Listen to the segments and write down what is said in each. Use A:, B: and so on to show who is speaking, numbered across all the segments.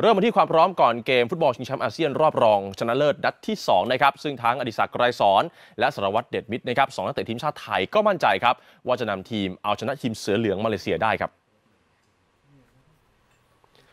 A: เริ่มมาที่ความพร้อมก่อนเกมฟุตบอล ชิงแชมป์อาเซียนรอบรองชนะเลิศนัดที่2นะครับซึ่งทั้งอดิศักดิ์ไกรสอน และสารวัตรเด็ดมิตรนะครับสองนักเตะทีมชาติไทยก็มั่นใจครับว่าจะนำทีมเอาชนะทีมเสือเหลืองมาเลเซียได้ครับ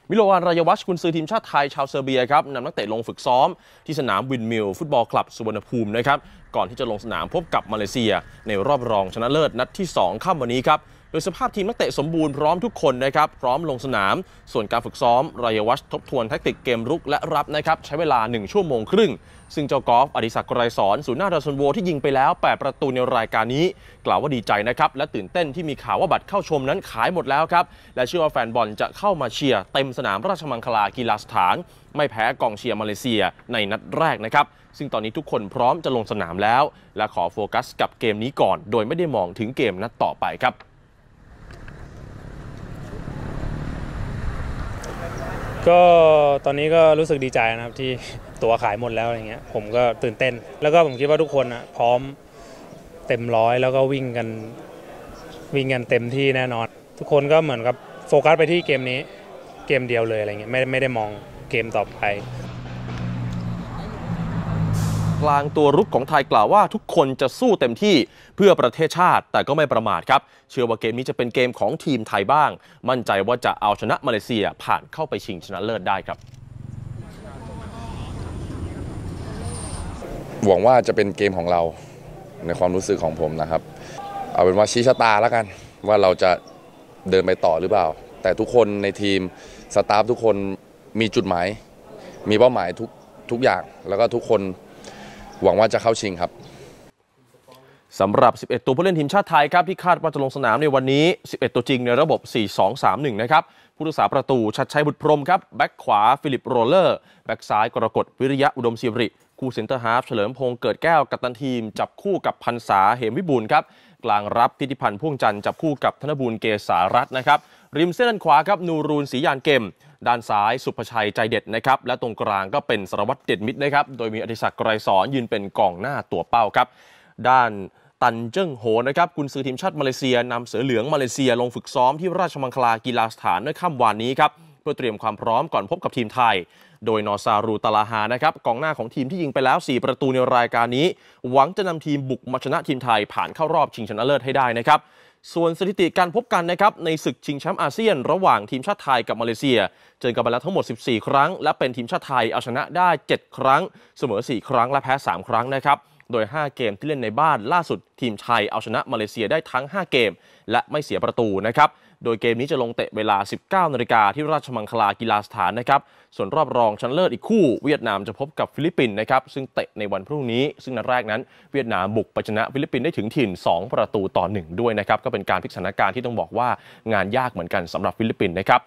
A: มิโลวานรายวัชคุณซื้อทีมชาติไทยชาวเซอร์เบียครับนำนักเตะลงฝึกซ้อมที่สนามวินมิลฟุตบอลคลับสุวรรณภูมินะครับก่อนที่จะลงสนามพบกับมาเลเซีย ในรอบรองชนะเลิศนัดที่2ค่ำวันนี้ครับโดยสภาพทีมนักเตะสมบูรณ์พร้อมทุกคนนะครับ พร้อมลงสนาม ส่วนการฝึกซ้อม รายวัชทบทวนแทคติกเกมรุกและรับนะครับ ใช้เวลา 1 ชั่วโมงครึ่ง ซึ่งเจ้ากอล์ฟอดิศักดิ์ไกรสอนศูนย์หน้าดาวซนโวที่ยิงไปแล้ว8ประตูในรายการนี้ กล่าวว่าดีใจนะครับ และตื่นเต้นที่มีข่าวว่าบัตรเข้าชมนั้นขายหมดแล้วครับและเชื่อว่าแฟนบอลจะเข้ามาเชียร์เต็มสนามราชมังคลากีฬาสถาน ไม่แพ้กองเชียร์มาเลเซียในนัดแรกนะครับ ซึ่งตอนนี้ทุกคนพร้อมจะลงสนามแล้วและขอโฟกัสกับเกมนี้ก่อน โดยไม่ได้มองถึงเกมนัดต่อไปครับ
B: ก็ตอนนี้ก็รู้สึกดีใจนะครับ ที่ตัวขายหมดแล้วอะไรเงี้ยผมก็ตื่นเต้น แล้วก็ผมคิดว่าทุกคนอ่ะพร้อมเต็มร้อย แล้วก็วิ่งกันวิ่งกันเต็มที่แน่นอน ทุกคนก็เหมือนกับโฟกัสไปที่เกมนี้เกมเดียวเลยอะไรเงี้ยไม่ไม่ได้มองเกมต่อไปกลางตัว
A: รุกของไทยกล่าวว่าทุกคนจะสู้เต็มที่เพื่อประเทศชาติแต่ก็ไม่ประมาทครับ เชื่อว่าเกมนี้จะเป็นเกมของทีมไทยบ้าง มั่นใจว่าจะเอาชนะมาเลเซียผ่านเข้าไปชิงชนะเลิศได้ครับ
C: หวังว่าจะเป็นเกมของเราในความรู้สึกของผมนะครับ เอาเป็นว่าชี้ชะตาแล้วกันว่าเราจะเดินไปต่อหรือเปล่า แต่ทุกคนในทีมสตาฟทุกคนมีจุดหมายมีเป้าหมายทุกทุกอย่างแล้วก็ทุกคนหวังว่าจะเข้าชิงครับสำหรับ 11 ตัวผู้เล่นทีมชาติไทยครับที่คาดว่าจะลงสนามในว
A: ันนี้ 11 ตัวจริงในระบบ 4-2-3-1 นะครับผู้รักษาประตูชัดชัยบุตรพรมครับแบ็กขวาฟิลิปโรเลอร์ แบ็กซ้ายกรกฎวิริยะอุดมศิริ คู่เซนเตอร์ฮาฟเฉลิมพงษ์เกิดแก้วกัปตันทีมจับคู่กับพันษาเหมวิบูลครับกลางรับทิติพันธ์พ่วงจันทร์จับคู่กับธนบูลเกษารัตน์นะครับริมเส้นด้านขวาครับนูรูนสียานเกมด้านซ้ายสุภชัยใจเด็ดนะครับและตรงกลางก็เป็นสารวัตรเด็ดมิดนะครับ โดยมีอธิศักดิ์ไกรสอนยืนเป็นกองหน้าตัวเป้าครับ ด้านตันเจิ้งโหนะครับกุนซือทีมชาติมาเลเซียนำเสือเหลืองมาเลเซีย ลงฝึกซ้อมที่ราชมังคลากีฬาสถานเมื่อค่ำวานนี้ครับเพื่อเตรียมความพร้อมก่อนพบกับทีมไทย โดยนอซารูตาลาฮานะครับกองหน้าของทีมที่ยิงไปแล้ว 4 ประตูในรายการนี้ หวังจะนำทีมบุกมาชนะทีมไทย ผ่านเข้ารอบชิงชนะเลิศให้ได้นะครับส่วนสถิติการพบกันนะครับในศึกชิงแชมป์อาเซียนระหว่างทีมชาติไทยกับมาเลเซีย เจอกันมาแล้วทั้งหมด 14 ครั้งและเป็นทีมชาติไทยเอาชนะได้ 7 ครั้ง เสมอ 4 ครั้งและแพ้ 3 ครั้งนะครับโดย 5 เกมที่เล่นในบ้านล่าสุด ทีมไทยเอาชนะมาเลเซียได้ทั้ง 5 เกมและไม่เสียประตูนะครับโดยเกมนี้จะลงเตะเวลา 19 นาฬิกาที่ราชมังคลากีฬาสถานนะครับส่วนรอบรองชั้นเลิศอีกคู่เวียดนามจะพบกับฟิลิปปินส์นะครับซึ่งเตะในวันพรุ่งนี้ซึ่งนัดแรกนั้นเวียดนามบุกไปชนะฟิลิปปินส์ได้ถึงถิ่น 2 ประตูต่อ 1 ด้วยนะครับก็เป็นการพลิกสถานการณ์ที่ต้องบอกว่างานยากเหมือนกันสำหรับฟิลิปปินส์นะครับ